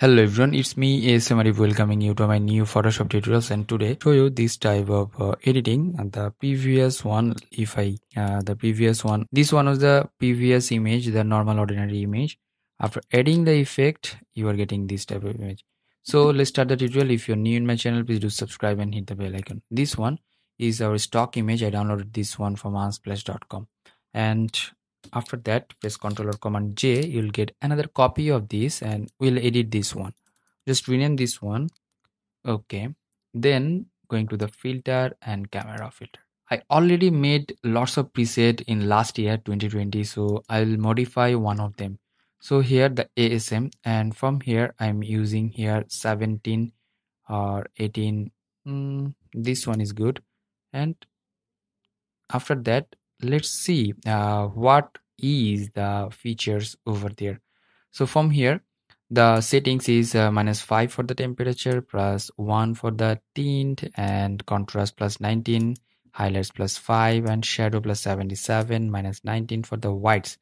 hello everyone it's me asmr welcoming you to my new photoshop tutorials and today show you this type of uh, editing and uh, the previous one if i uh, the previous one this one was the previous image the normal ordinary image after adding the effect you are getting this type of image so let's start the tutorial if you're new in my channel please do subscribe and hit the bell icon this one is our stock image i downloaded this one from unsplash.com and after that press controller command j you'll get another copy of this and we'll edit this one just rename this one okay then going to the filter and camera filter i already made lots of preset in last year 2020 so i'll modify one of them so here the asm and from here i'm using here 17 or 18 mm, this one is good and after that let's see uh, what is the features over there so from here the settings is uh, minus 5 for the temperature plus 1 for the tint and contrast plus 19 highlights plus 5 and shadow plus 77 minus 19 for the whites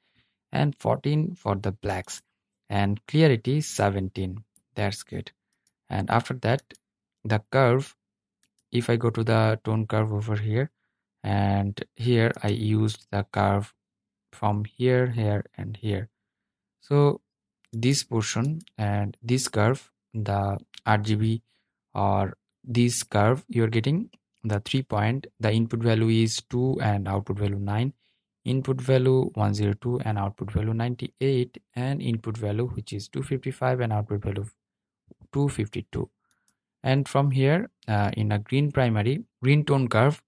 and 14 for the blacks and clarity 17 that's good and after that the curve if i go to the tone curve over here and here I used the curve from here here and here so this portion and this curve the RGB or this curve you're getting the three point the input value is 2 and output value 9 input value 102 and output value 98 and input value which is 255 and output value 252 and from here uh, in a green primary green tone curve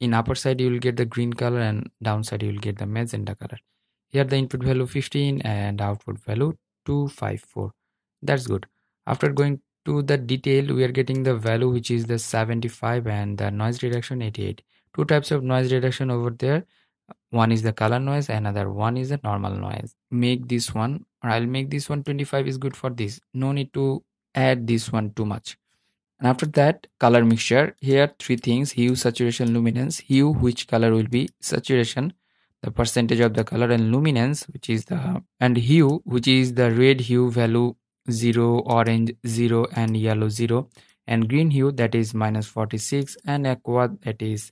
in upper side you will get the green color and downside you will get the magenta color here the input value 15 and output value 254 that's good after going to the detail we are getting the value which is the 75 and the noise reduction 88 two types of noise reduction over there one is the color noise another one is the normal noise make this one or i'll make this one 25 is good for this no need to add this one too much and after that color mixture here three things hue saturation luminance hue which color will be saturation the percentage of the color and luminance which is the and hue which is the red hue value 0 orange 0 and yellow 0 and green hue that is minus 46 and aqua that is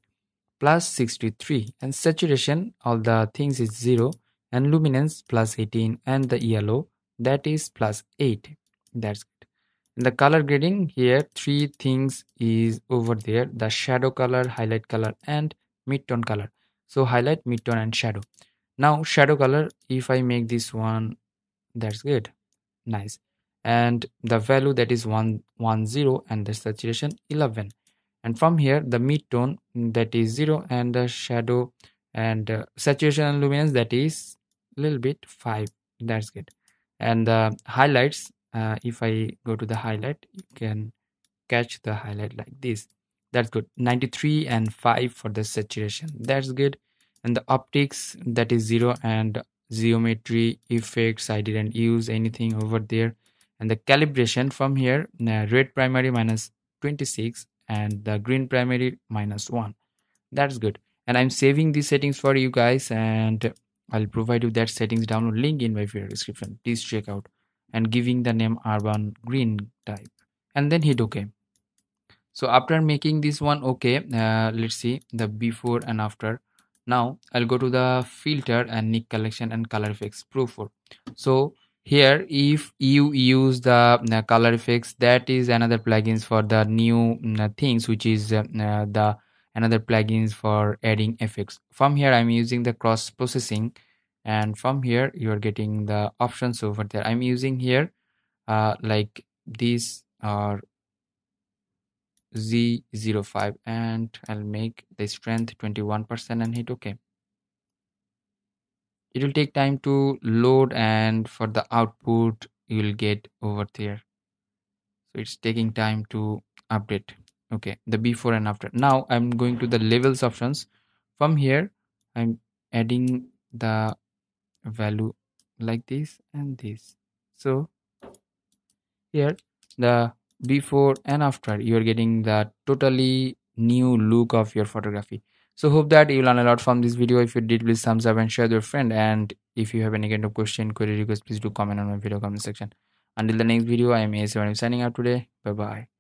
plus 63 and saturation all the things is 0 and luminance plus 18 and the yellow that is plus 8 that's in the color grading here three things is over there the shadow color highlight color and mid tone color so highlight mid tone, and shadow now shadow color if i make this one that's good nice and the value that is 110 and the saturation 11 and from here the mid tone that is 0 and the shadow and uh, saturation and luminance that is little bit 5 that's good and the highlights uh, if I go to the highlight you can catch the highlight like this that's good 93 and 5 for the saturation that's good and the optics that is 0 and geometry effects I didn't use anything over there and the calibration from here uh, red primary minus 26 and the green primary minus 1 that's good and I'm saving these settings for you guys and I'll provide you that settings download link in my video description please check out and giving the name urban green type and then hit ok so after making this one okay uh, let's see the before and after now i'll go to the filter and nick collection and color effects pro 4 so here if you use the uh, color effects that is another plugins for the new mm, uh, things which is uh, uh, the another plugins for adding effects from here i'm using the cross processing and from here you are getting the options over there i'm using here uh, like these are z05 and i'll make the strength 21% and hit ok it will take time to load and for the output you'll get over there so it's taking time to update okay the before and after now i'm going to the levels options from here i'm adding the value like this and this so here the before and after you are getting the totally new look of your photography so hope that you learn a lot from this video if you did please thumbs up and share with your friend and if you have any kind of question query request please do comment on my video comment section until the next video i am a signing out today bye bye